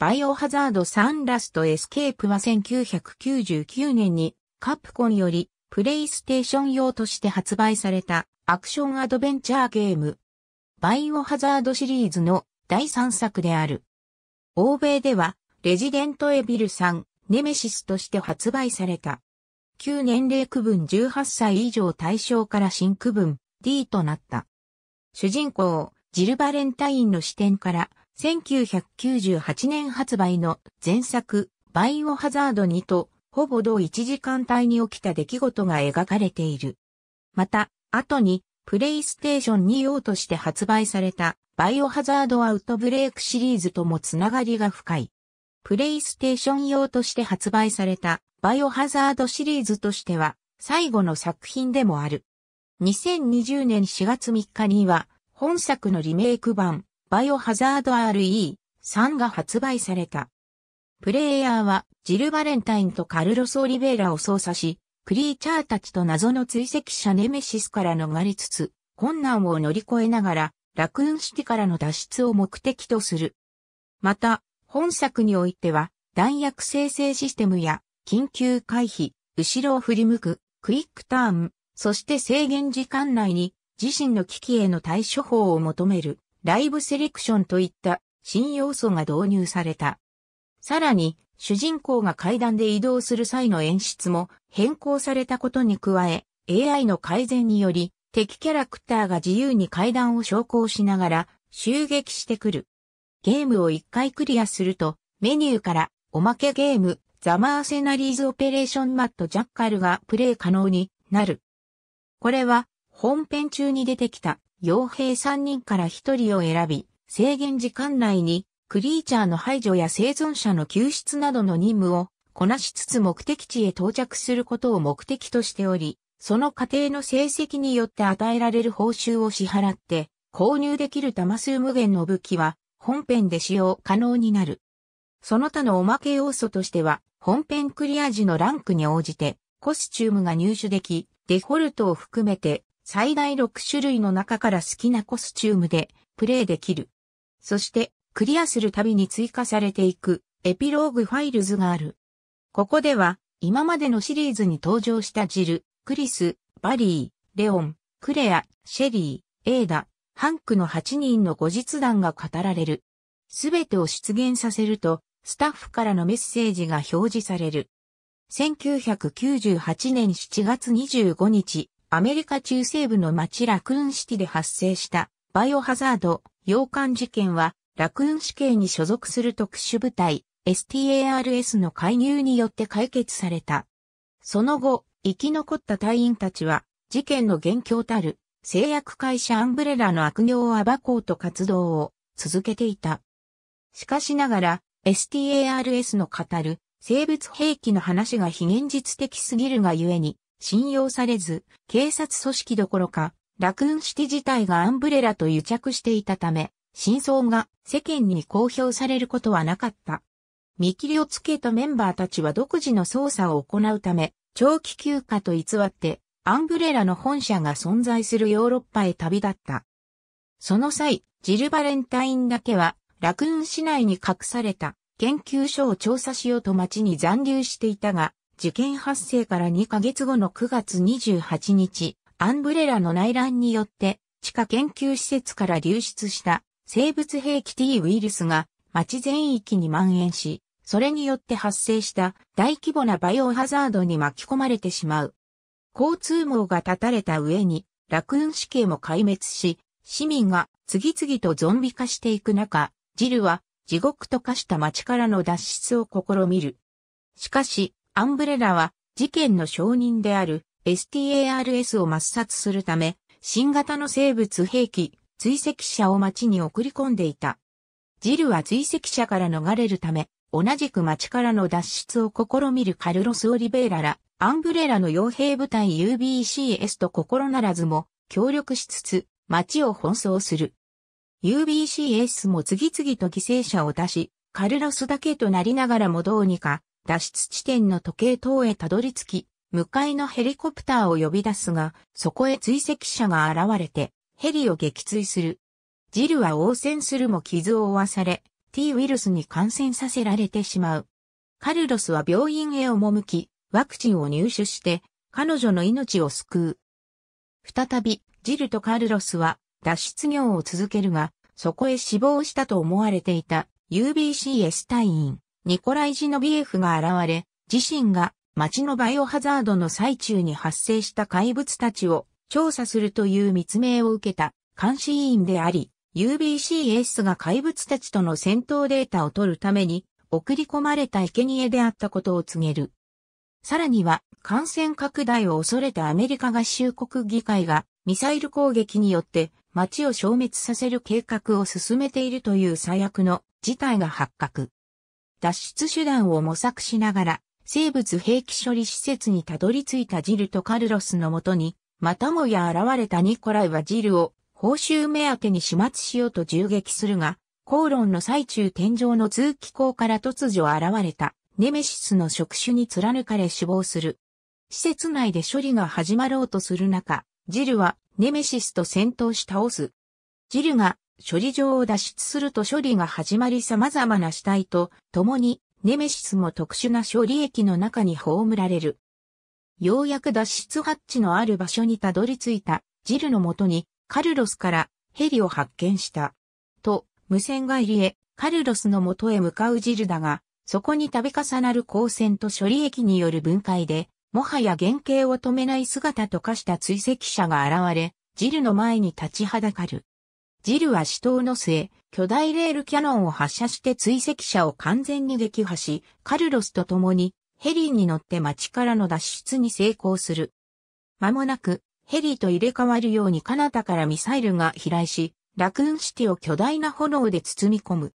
バイオハザード3ラストエスケープは1999年にカプコンよりプレイステーション用として発売されたアクションアドベンチャーゲーム。バイオハザードシリーズの第3作である。欧米ではレジデントエビル3ネメシスとして発売された。旧年齢区分18歳以上対象から新区分 D となった。主人公、ジルバレンタインの視点から1998年発売の前作、バイオハザード2と、ほぼ同一時間帯に起きた出来事が描かれている。また、後に、プレイステーション2用として発売された、バイオハザードアウトブレイクシリーズともつながりが深い。プレイステーション用として発売された、バイオハザードシリーズとしては、最後の作品でもある。2020年4月3日には、本作のリメイク版、バイオハザード RE3 が発売された。プレイヤーはジル・バレンタインとカルロス・オリベイラを操作し、クリーチャーたちと謎の追跡者ネメシスから逃れつつ、困難を乗り越えながら、ラクーンシティからの脱出を目的とする。また、本作においては、弾薬生成システムや、緊急回避、後ろを振り向く、クイックターン、そして制限時間内に、自身の危機への対処法を求める、ライブセレクションといった新要素が導入された。さらに、主人公が階段で移動する際の演出も変更されたことに加え、AI の改善により、敵キャラクターが自由に階段を昇降しながら襲撃してくる。ゲームを一回クリアすると、メニューからおまけゲーム、ザ・マーセナリーズ・オペレーション・マット・ジャッカルがプレイ可能になる。これは本編中に出てきた傭兵3人から1人を選び、制限時間内にクリーチャーの排除や生存者の救出などの任務をこなしつつ目的地へ到着することを目的としており、その過程の成績によって与えられる報酬を支払って、購入できる弾数無限の武器は本編で使用可能になる。その他のおまけ要素としては、本編クリア時のランクに応じて、コスチュームが入手でき、デフォルトを含めて最大6種類の中から好きなコスチュームでプレイできる。そして、クリアするたびに追加されていくエピローグファイルズがある。ここでは、今までのシリーズに登場したジル、クリス、バリー、レオン、クレア、シェリー、エーダ、ハンクの8人の後日談が語られる。すべてを出現させると、スタッフからのメッセージが表示される。1998年7月25日、アメリカ中西部の町ラクーンシティで発生したバイオハザード洋館事件はラクーン市警に所属する特殊部隊 STARS の介入によって解決された。その後、生き残った隊員たちは事件の元凶たる製薬会社アンブレラの悪行を暴こうと活動を続けていた。しかしながら STARS の語る生物兵器の話が非現実的すぎるがゆえに信用されず、警察組織どころか、ラクーンシティ自体がアンブレラと癒着していたため、真相が世間に公表されることはなかった。見切りをつけたメンバーたちは独自の捜査を行うため、長期休暇と偽って、アンブレラの本社が存在するヨーロッパへ旅立った。その際、ジル・バレンタインだけは、ラクーン市内に隠された研究所を調査しようと町に残留していたが、事件発生から2ヶ月後の9月28日、アンブレラの内乱によって地下研究施設から流出した生物兵器 T ウイルスが町全域に蔓延し、それによって発生した大規模なバイオハザードに巻き込まれてしまう。交通網が断たれた上に、ラクーン死刑も壊滅し、市民が次々とゾンビ化していく中、ジルは地獄と化した町からの脱出を試みる。しかし、アンブレラは事件の証人である STARS を抹殺するため、新型の生物兵器、追跡者を街に送り込んでいた。ジルは追跡者から逃れるため、同じく街からの脱出を試みるカルロス・オリベイラら、アンブレラの傭兵部隊 UBCS と心ならずも協力しつつ、街を奔走する。UBCS も次々と犠牲者を出し、カルロスだけとなりながらもどうにか脱出地点の時計塔へたどり着き、向かいのヘリコプターを呼び出すが、そこへ追跡者が現れて、ヘリを撃墜する。ジルは応戦するも傷を負わされ、T ウイルスに感染させられてしまう。カルロスは病院へ赴き、ワクチンを入手して、彼女の命を救う。再び、ジルとカルロスは脱出業を続けるが、そこへ死亡したと思われていた UBCS 隊員。ニコライ・ジノビエフが現れ、自身が街のバイオハザードの最中に発生した怪物たちを調査するという密命を受けた監視委員であり、UBCS が怪物たちとの戦闘データを取るために送り込まれた生贄であったことを告げる。さらには感染拡大を恐れたアメリカ合衆国議会がミサイル攻撃によって街を消滅させる計画を進めているという最悪の事態が発覚。脱出手段を模索しながら、生物兵器処理施設にたどり着いたジルとカルロスのもとに、またもや現れたニコライはジルを報酬目当てに始末しようと銃撃するが、口論の最中天井の通気口から突如現れたネメシスの触手に貫かれ死亡する。施設内で処理が始まろうとする中、ジルはネメシスと戦闘し倒す。ジルが処理場を脱出すると処理が始まり様々な死体と共にネメシスも特殊な処理液の中に葬られる。ようやく脱出ハッチのある場所にたどり着いたジルのもとにカルロスからヘリを発見した。と、無線帰りへカルロスのもとへ向かうジルだが、そこに度重なる光線と処理液による分解で、もはや原型を止めない姿と化した追跡者が現れ、ジルの前に立ちはだかる。ジルは死闘の末、巨大レールキャノンを発射して追跡者を完全に撃破し、カルロスと共にヘリーに乗って街からの脱出に成功する。間もなく、ヘリーと入れ替わるようにカナからミサイルが飛来し、ラクーンシティを巨大な炎で包み込む。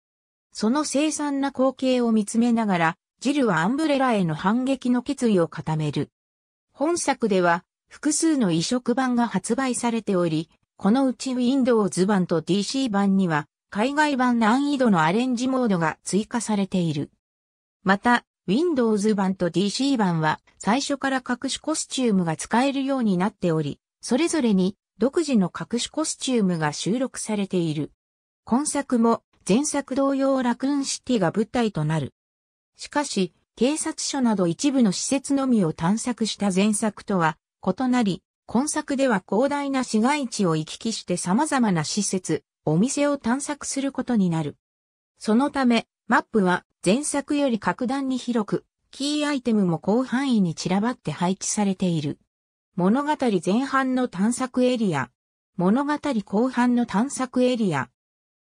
その凄惨な光景を見つめながら、ジルはアンブレラへの反撃の決意を固める。本作では、複数の移植版が発売されており、このうち Windows 版と DC 版には、海外版難易度のアレンジモードが追加されている。また、Windows 版と DC 版は最初から隠しコスチュームが使えるようになっており、それぞれに独自の隠しコスチュームが収録されている。今作も前作同様ラクーンシティが舞台となる。しかし、警察署など一部の施設のみを探索した前作とは異なり、今作では広大な市街地を行き来して様々な施設、お店を探索することになる。そのため、マップは前作より格段に広く、キーアイテムも広範囲に散らばって配置されている。物語前半の探索エリア。物語後半の探索エリア。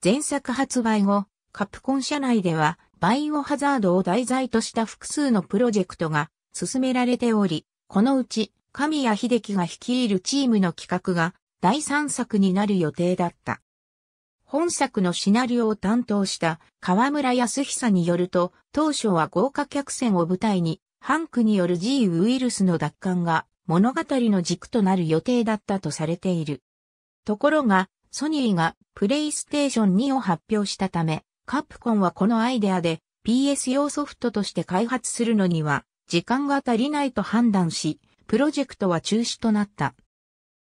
前作発売後、カプコン社内では、バイオハザードを題材とした複数のプロジェクトが進められており、このうち、神谷秀樹が率いるチームの企画が第3作になる予定だった。本作のシナリオを担当した河村康久によると、当初は豪華客船を舞台に、ハンクによる G ウイルスの奪還が物語の軸となる予定だったとされている。ところが、ソニーがプレイステーション2を発表したため、カプコンはこのアイデアで PS 用ソフトとして開発するのには時間が足りないと判断し、プロジェクトは中止となった。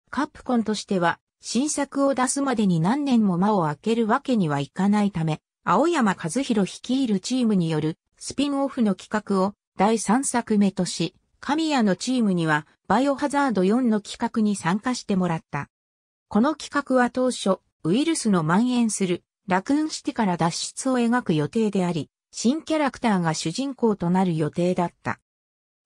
カプコンとしては、新作を出すまでに何年も間を空けるわけにはいかないため、青山和弘率いるチームによるスピンオフの企画を第3作目とし、神谷のチームにはバイオハザード4の企画に参加してもらった。この企画は当初、ウイルスの蔓延するラクーンシティから脱出を描く予定であり、新キャラクターが主人公となる予定だった。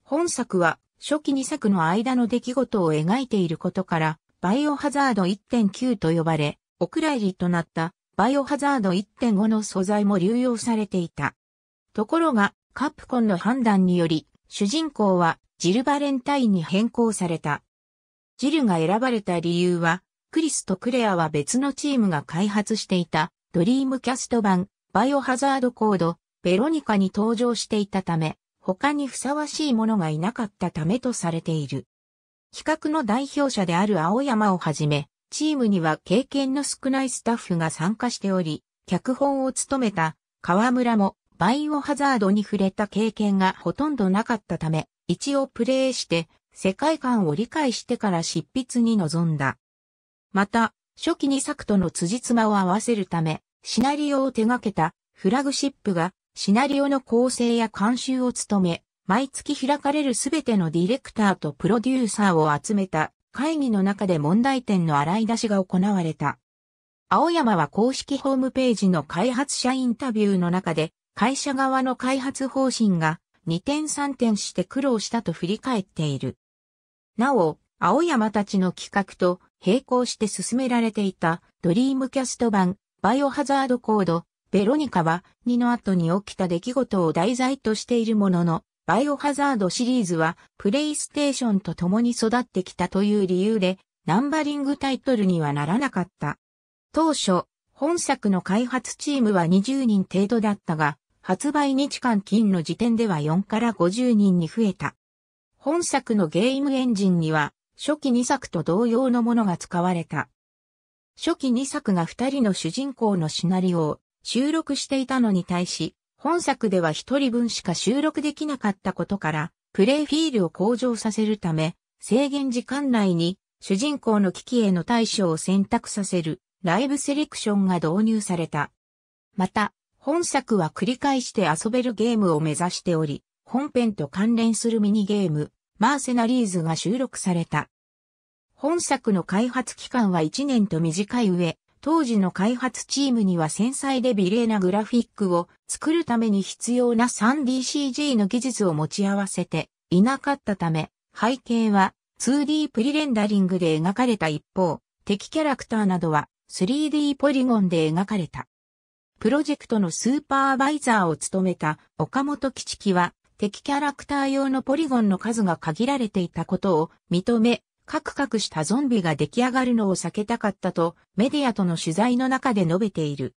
本作は初期2作の間の出来事を描いていることから、バイオハザード1.9と呼ばれ、お蔵入りとなったバイオハザード1.5の素材も流用されていた。ところが、カプコンの判断により、主人公はジル・バレンタインに変更された。ジルが選ばれた理由は、クリスとクレアは別のチームが開発していたドリームキャスト版バイオハザードコードベロニカに登場していたため、他にふさわしいものがいなかったためとされている。企画の代表者である青山をはじめ、チームには経験の少ないスタッフが参加しており、脚本を務めた河村もバイオハザードに触れた経験がほとんどなかったため、一応プレイして世界観を理解してから執筆に臨んだ。また、初期2作との辻褄を合わせるため、シナリオを手掛けたフラグシップがシナリオの構成や監修を務め、毎月開かれるすべてのディレクターとプロデューサーを集めた会議の中で問題点の洗い出しが行われた。青山は公式ホームページの開発者インタビューの中で、会社側の開発方針が2点3点して苦労したと振り返っている。なお、青山たちの企画と並行して進められていたドリームキャスト版バイオハザードコードベロニカは2の後に起きた出来事を題材としているものの、バイオハザードシリーズはプレイステーションと共に育ってきたという理由でナンバリングタイトルにはならなかった。当初、本作の開発チームは20人程度だったが、発売日間金の時点では4から50人に増えた。本作のゲームエンジンには、初期2作と同様のものが使われた。初期2作が2人の主人公のシナリオを収録していたのに対し、本作では一人分しか収録できなかったことから、プレイフィールを向上させるため、制限時間内に主人公の危機への対処を選択させるライブセレクションが導入された。また、本作は繰り返して遊べるゲームを目指しており、本編と関連するミニゲーム、マーセナリーズが収録された。本作の開発期間は1年と短い上、当時の開発チームには繊細で美麗なグラフィックを作るために必要な 3DCG の技術を持ち合わせていなかったため、背景は 2D プリレンダリングで描かれた一方、敵キャラクターなどは 3D ポリゴンで描かれた。プロジェクトのスーパーバイザーを務めた岡本吉希は敵キャラクター用のポリゴンの数が限られていたことを認め、カクカクしたゾンビが出来上がるのを避けたかったと、メディアとの取材の中で述べている。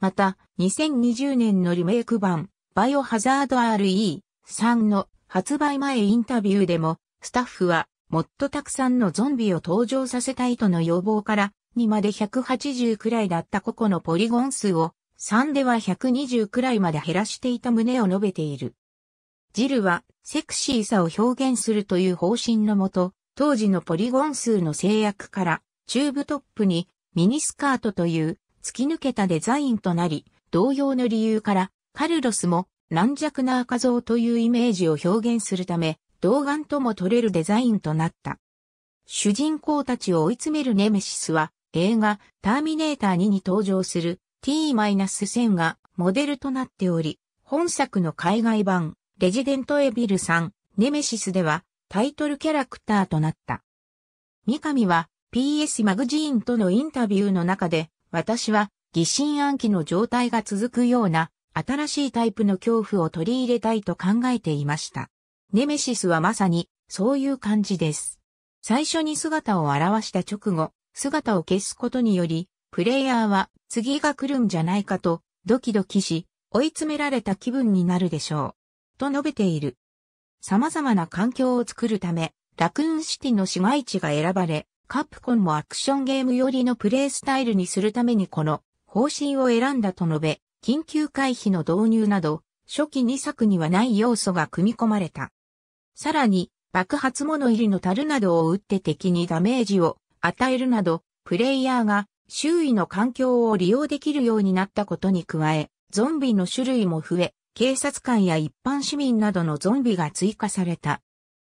また、2020年のリメイク版、バイオハザード RE 3の発売前インタビューでも、スタッフは、もっとたくさんのゾンビを登場させたいとの要望から、2まで180くらいだった個々のポリゴン数を、3では120くらいまで減らしていた旨を述べている。ジルは、セクシーさを表現するという方針のもと、当時のポリゴン数の制約から、チューブトップにミニスカートという突き抜けたデザインとなり、同様の理由から、カルロスも軟弱な赤像というイメージを表現するため、童顔とも取れるデザインとなった。主人公たちを追い詰めるネメシスは、映画、ターミネーター2に登場する T-1000 がモデルとなっており、本作の海外版、レジデントエビル3、ネメシスでは、タイトルキャラクターとなった。三上は PS マグジーンとのインタビューの中で、私は疑心暗鬼の状態が続くような新しいタイプの恐怖を取り入れたいと考えていました。ネメシスはまさにそういう感じです。最初に姿を現した直後、姿を消すことにより、プレイヤーは次が来るんじゃないかとドキドキし、追い詰められた気分になるでしょう。と述べている。様々な環境を作るため、ラクーンシティの市街地が選ばれ、カプコンもアクションゲーム寄りのプレイスタイルにするためにこの方針を選んだと述べ、緊急回避の導入など、初期2作にはない要素が組み込まれた。さらに、爆発物入りの樽などを撃って敵にダメージを与えるなど、プレイヤーが周囲の環境を利用できるようになったことに加え、ゾンビの種類も増え、警察官や一般市民などのゾンビが追加された。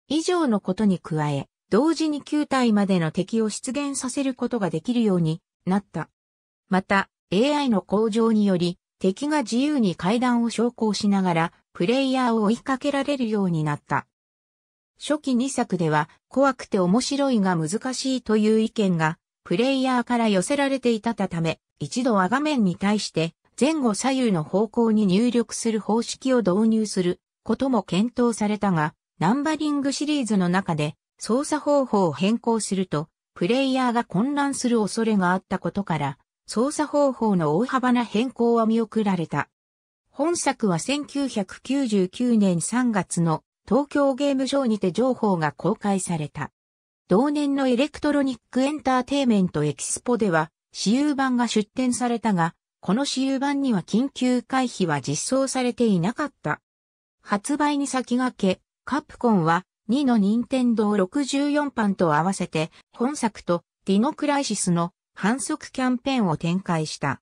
以上のことに加え、同時に9体までの敵を出現させることができるようになった。また、AI の向上により、敵が自由に階段を昇降しながら、プレイヤーを追いかけられるようになった。初期2作では、怖くて面白いが難しいという意見が、プレイヤーから寄せられていたため、一度は画面に対して、前後左右の方向に入力する方式を導入することも検討されたが、ナンバリングシリーズの中で操作方法を変更すると、プレイヤーが混乱する恐れがあったことから、操作方法の大幅な変更は見送られた。本作は1999年3月の東京ゲームショーにて情報が公開された。同年のエレクトロニックエンターテイメントエキスポでは、私有版が出展されたが、この私有版には緊急回避は実装されていなかった。発売に先駆け、カプコンは2の任天堂64版と合わせて本作とディノクライシスの反則キャンペーンを展開した。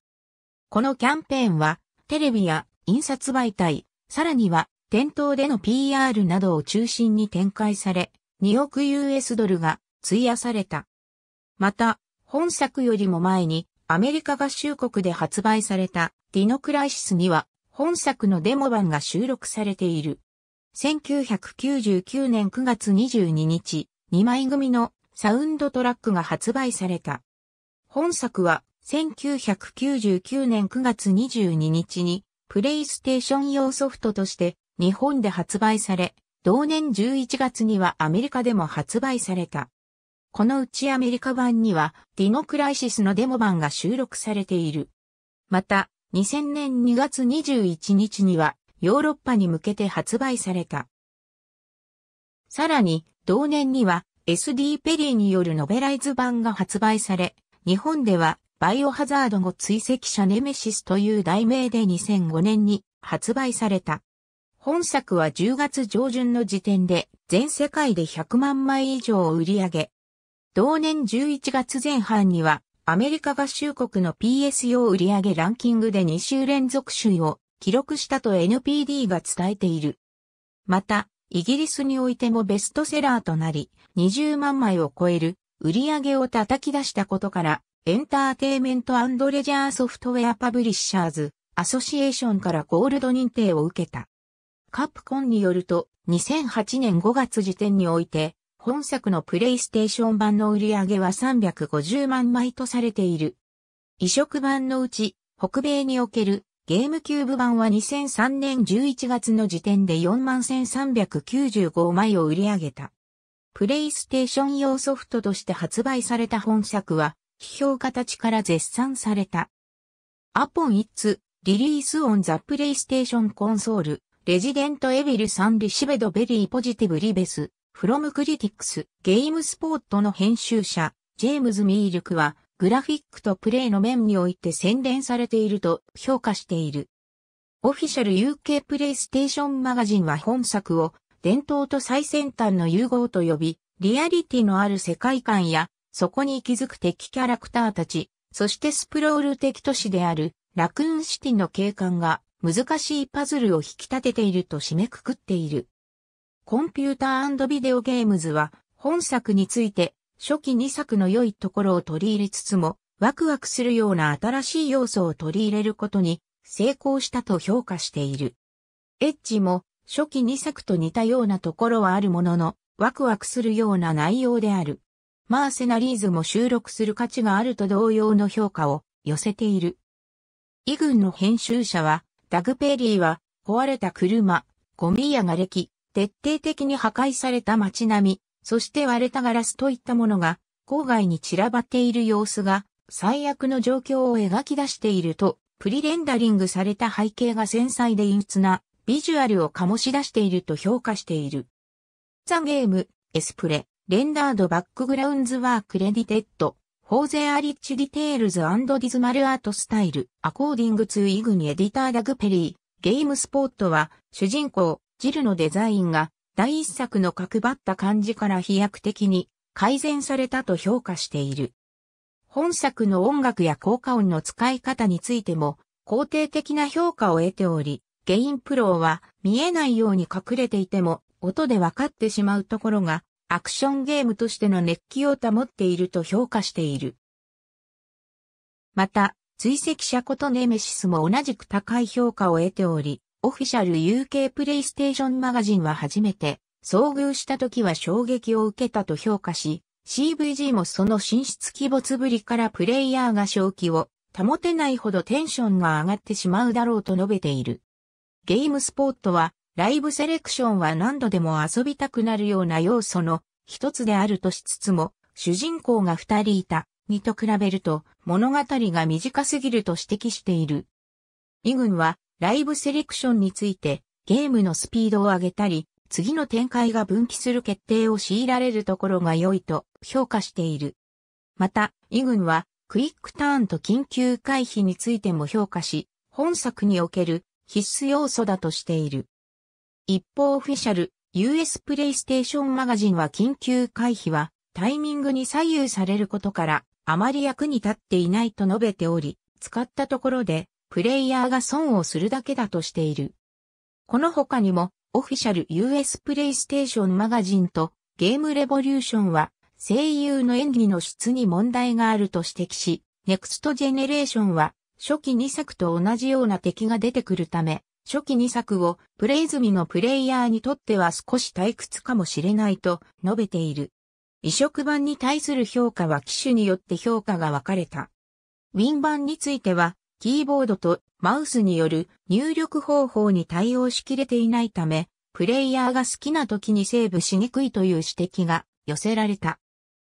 このキャンペーンはテレビや印刷媒体、さらには店頭での PR などを中心に展開され、2億 US ドルが費やされた。また、本作よりも前にアメリカ合衆国で発売されたディノクライシスには本作のデモ版が収録されている。1999年9月22日、2枚組のサウンドトラックが発売された。本作は1999年9月22日にプレイステーション用ソフトとして日本で発売され、同年11月にはアメリカでも発売された。このうちアメリカ版にはディノクライシスのデモ版が収録されている。また、2000年2月21日にはヨーロッパに向けて発売された。さらに、同年には SD ペリーによるノベライズ版が発売され、日本ではバイオハザード後追跡者ネメシスという題名で2005年に発売された。本作は10月上旬の時点で全世界で100万枚以上を売り上げ、同年11月前半には、アメリカ合衆国の p s 用売上ランキングで2週連続首位を記録したと NPD が伝えている。また、イギリスにおいてもベストセラーとなり、20万枚を超える売上を叩き出したことから、エンターテイメントレジャーソフトウェアパブリッシャーズ、アソシエーションからゴールド認定を受けた。カプコンによると、2008年5月時点において、本作のプレイステーション版の売り上げは350万枚とされている。移植版のうち、北米におけるゲームキューブ版は2003年11月の時点で41,395枚を売り上げた。プレイステーション用ソフトとして発売された本作は、批評家たちから絶賛された。アポンイッツ、リリースオン・ザ・プレイステーション、コンソール、レジデント・エ o l e Resident Evil 3リ e ベ e フロムクリティクス、ゲームスポットの編集者、ジェームズ・ミールクは、グラフィックとプレイの面において洗練されていると評価している。オフィシャル UK プレイステーションマガジンは本作を伝統と最先端の融合と呼び、リアリティのある世界観や、そこに息づく敵キャラクターたち、そしてスプロール的都市であるラクーンシティの景観が難しいパズルを引き立てていると締めくくっている。コンピュータービデオゲームズは本作について初期2作の良いところを取り入れつつもワクワクするような新しい要素を取り入れることに成功したと評価している。エッジも初期2作と似たようなところはあるもののワクワクするような内容である。マーセナリーズも収録する価値があると同様の評価を寄せている。インの編集者はダグペリーは壊れた車、ゴミや瓦礫、徹底的に破壊された街並み、そして割れたガラスといったものが、郊外に散らばっている様子が、最悪の状況を描き出していると、プリレンダリングされた背景が繊細で陰鬱なビジュアルを醸し出していると評価している。ザゲーム、エスプレ、レンダードバックグラウンズはクレディテッド、ホーゼアリッチディテールズディズマルアートスタイル、アコーディングツーイグニエディターダグペリー、ゲームスポットは主人公、ジルのデザインが第一作の角張った感じから飛躍的に改善されたと評価している。本作の音楽や効果音の使い方についても肯定的な評価を得ており、ゲインプロは見えないように隠れていても音で分かってしまうところがアクションゲームとしての熱気を保っていると評価している。また、追跡者ことネメシスも同じく高い評価を得ており、オフィシャル UK プレイステーションマガジンは初めて遭遇した時は衝撃を受けたと評価し、CVG もその進出鬼没ぶりからプレイヤーが正気を保てないほどテンションが上がってしまうだろうと述べている。ゲームスポットはライブセレクションは何度でも遊びたくなるような要素の一つであるとしつつも、主人公が二人いた、にと比べると物語が短すぎると指摘している。イ軍はライブセレクションについて、ゲームのスピードを上げたり、次の展開が分岐する決定を強いられるところが良いと評価している。また、イグンは、クイックターンと緊急回避についても評価し、本作における必須要素だとしている。一方オフィシャル、US プレイステーションマガジンは緊急回避はタイミングに左右されることからあまり役に立っていないと述べており、使ったところでプレイヤーが損をするだけだとしている。この他にも、オフィシャル US プレイステーションマガジンとゲームレボリューションは、声優の演技の質に問題があると指摘し、ネクストジェネレーションは、初期2作と同じような敵が出てくるため、初期2作をプレイ済みのプレイヤーにとっては少し退屈かもしれないと述べている。移植版に対する評価は機種によって評価が分かれた。Win 版についてはキーボードとマウスによる入力方法に対応しきれていないため、プレイヤーが好きな時にセーブしにくいという指摘が寄せられた。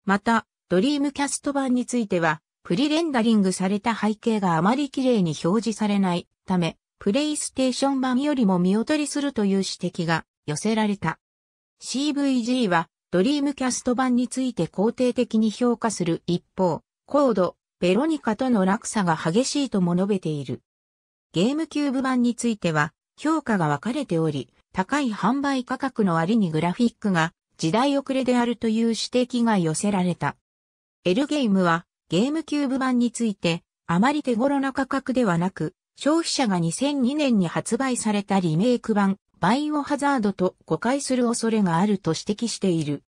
また、ドリームキャスト版については、プリレンダリングされた背景があまり綺麗に表示されないため、プレイステーション版よりも見劣りするという指摘が寄せられた。CVG はドリームキャスト版について肯定的に評価する一方、コード、ベロニカとの落差が激しいとも述べている。ゲームキューブ版については評価が分かれており、高い販売価格の割にグラフィックが時代遅れであるという指摘が寄せられた。エルゲームはゲームキューブ版についてあまり手頃な価格ではなく、消費者が2002年に発売されたリメイク版バイオハザードと誤解する恐れがあると指摘している。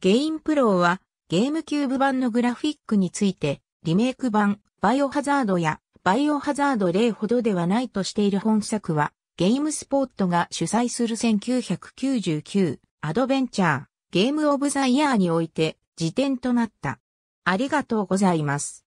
ゲインプロはゲームキューブ版のグラフィックについてリメイク版、バイオハザードや、バイオハザード例ほどではないとしている本作は、ゲームスポットが主催する1999アドベンチャーゲームオブザイヤーにおいて辞典となった。ありがとうございます。